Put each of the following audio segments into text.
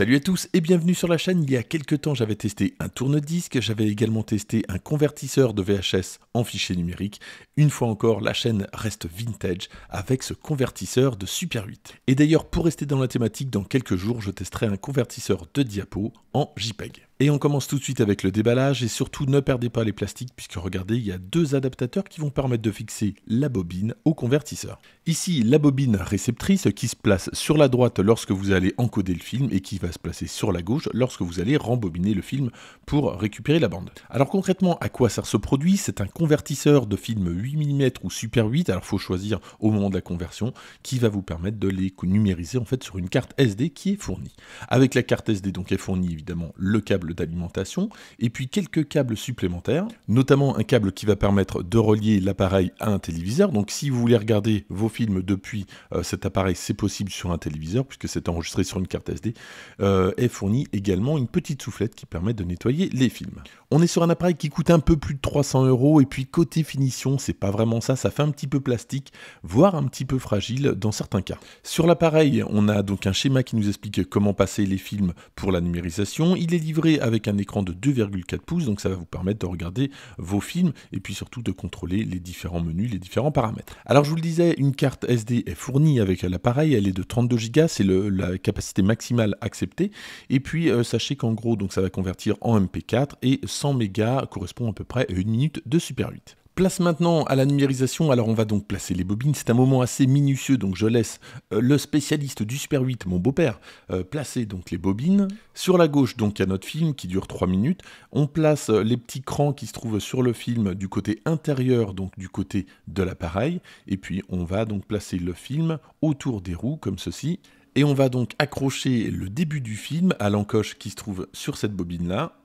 Salut à tous et bienvenue sur la chaîne. Il y a quelques temps, j'avais testé un tourne-disque, j'avais également testé un convertisseur de VHS en fichier numérique. Une fois encore, la chaîne reste vintage avec ce convertisseur de Super 8. Et d'ailleurs, pour rester dans la thématique, dans quelques jours, je testerai un convertisseur de diapo en JPEG. Et on commence tout de suite avec le déballage et surtout ne perdez pas les plastiques puisque regardez, il y a deux adaptateurs qui vont permettre de fixer la bobine au convertisseur. Ici, la bobine réceptrice qui se place sur la droite lorsque vous allez encoder le film et qui va se placer sur la gauche lorsque vous allez rembobiner le film pour récupérer la bande. Alors concrètement, à quoi sert ce produit C'est un convertisseur de film 8 mm ou Super 8, alors il faut choisir au moment de la conversion, qui va vous permettre de les numériser en fait sur une carte SD qui est fournie. Avec la carte SD donc est fournie évidemment le câble d'alimentation, et puis quelques câbles supplémentaires, notamment un câble qui va permettre de relier l'appareil à un téléviseur. Donc si vous voulez regarder vos films depuis euh, cet appareil, c'est possible sur un téléviseur, puisque c'est enregistré sur une carte SD, euh, est fourni également une petite soufflette qui permet de nettoyer les films. On est sur un appareil qui coûte un peu plus de 300 euros, et puis côté finition, c'est pas vraiment ça, ça fait un petit peu plastique, voire un petit peu fragile dans certains cas. Sur l'appareil, on a donc un schéma qui nous explique comment passer les films pour la numérisation. Il est livré avec un écran de 2,4 pouces, donc ça va vous permettre de regarder vos films et puis surtout de contrôler les différents menus, les différents paramètres. Alors je vous le disais, une carte SD est fournie avec l'appareil, elle est de 32 Go, c'est la capacité maximale acceptée. Et puis euh, sachez qu'en gros, donc ça va convertir en MP4 et 100 mégas correspond à peu près à une minute de Super 8. Place maintenant à la numérisation, alors on va donc placer les bobines, c'est un moment assez minutieux, donc je laisse euh, le spécialiste du Super 8, mon beau-père, euh, placer donc les bobines. Sur la gauche, donc il y a notre film qui dure 3 minutes, on place euh, les petits crans qui se trouvent sur le film du côté intérieur, donc du côté de l'appareil, et puis on va donc placer le film autour des roues, comme ceci, et on va donc accrocher le début du film à l'encoche qui se trouve sur cette bobine-là,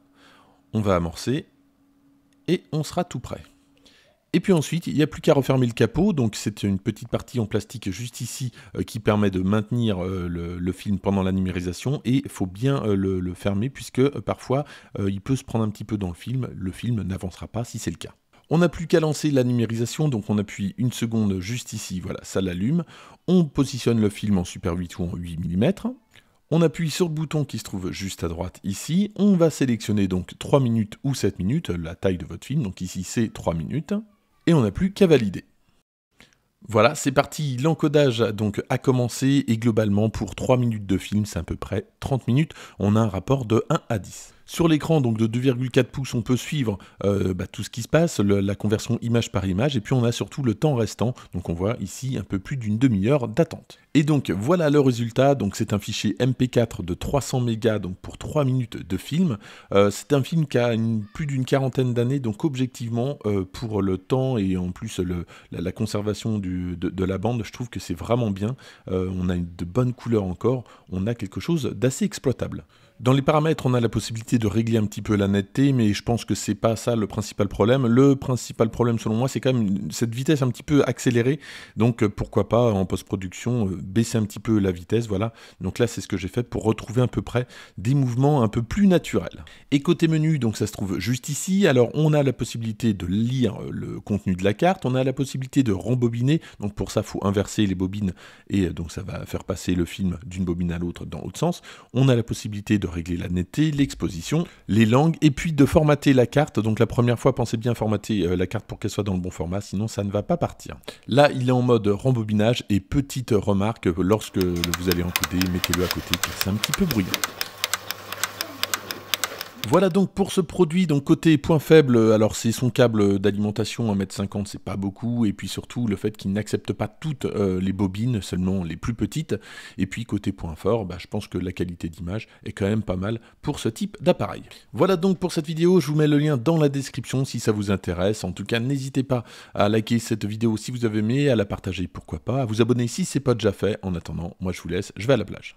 on va amorcer, et on sera tout prêt. Et puis ensuite, il n'y a plus qu'à refermer le capot. Donc c'est une petite partie en plastique juste ici euh, qui permet de maintenir euh, le, film pendant la numérisation. Et il faut bien euh, le, le, fermer puisque parfois il peut se prendre un petit peu dans le film. Le film n'avancera pas si c'est le cas. On n'a plus qu'à lancer la numérisation, donc on appuie une seconde juste ici, voilà, ça l'allume. On positionne le film en Super 8 ou en 8 mm. On appuie sur le bouton qui se trouve juste à droite ici. On va sélectionner donc 3 minutes ou 7 minutes, la taille de votre film. Donc ici c'est 3 minutes et on n'a plus qu'à valider. Voilà, c'est parti, l'encodage donc a commencé et globalement pour 3 minutes de film, c'est à peu près 30 minutes, on a un rapport de 1 à 10. Sur l'écran donc de 2,4 pouces, on peut suivre euh, bah, tout ce qui se passe, la conversion image par image, et puis on a surtout le temps restant. Donc on voit ici un peu plus d'une demi-heure d'attente. Et donc voilà le résultat. Donc c'est un fichier MP4 de 300 mégas, donc pour 3 minutes de film. Euh, c'est un film qui a plus d'une quarantaine d'années, donc objectivement euh, pour le temps et en plus la, conservation de, de, la bande, je trouve que c'est vraiment bien. on a de bonnes couleurs encore. On a quelque chose d'assez exploitable. Dans les paramètres, on a la possibilité de régler un petit peu la netteté, mais je pense que c'est pas ça le principal problème. Le principal problème, selon moi, c'est quand même cette vitesse un petit peu accélérée. Donc euh, pourquoi pas en post-production euh, baisser un petit peu la vitesse, voilà. Donc là, c'est ce que j'ai fait pour retrouver à peu près des mouvements un peu plus naturels. Et côté menu, donc ça se trouve juste ici. Alors on a la possibilité de lire euh, le contenu de la carte, on a la possibilité de rembobiner. Donc pour ça, faut inverser les bobines et donc ça va faire passer le film d'une bobine à l'autre dans l'autre sens. On a la possibilité de régler la netteté, l'exposition, les langues, et puis de formater la carte. Donc la première fois, pensez bien formater euh, la carte pour qu'elle soit dans le bon format, sinon ça ne va pas partir. Là, il est en mode rembobinage, et petite remarque, lorsque vous allez encoder, mettez-le à côté, car c'est un petit peu bruyant. Voilà donc pour ce produit, donc côté point faible, alors c'est son câble d'alimentation 1m50, c'est pas beaucoup, et puis surtout le fait qu'il n'accepte pas toutes euh, les bobines, seulement les plus petites, et puis côté point fort, bah, je pense que la qualité d'image est quand même pas mal pour ce type d'appareil. Voilà donc pour cette vidéo, je vous mets le lien dans la description si ça vous intéresse, en tout cas n'hésitez pas à liker cette vidéo si vous avez aimé, à la partager pourquoi pas, à vous abonner si c'est pas déjà fait, en attendant, moi je vous laisse, je vais à la plage.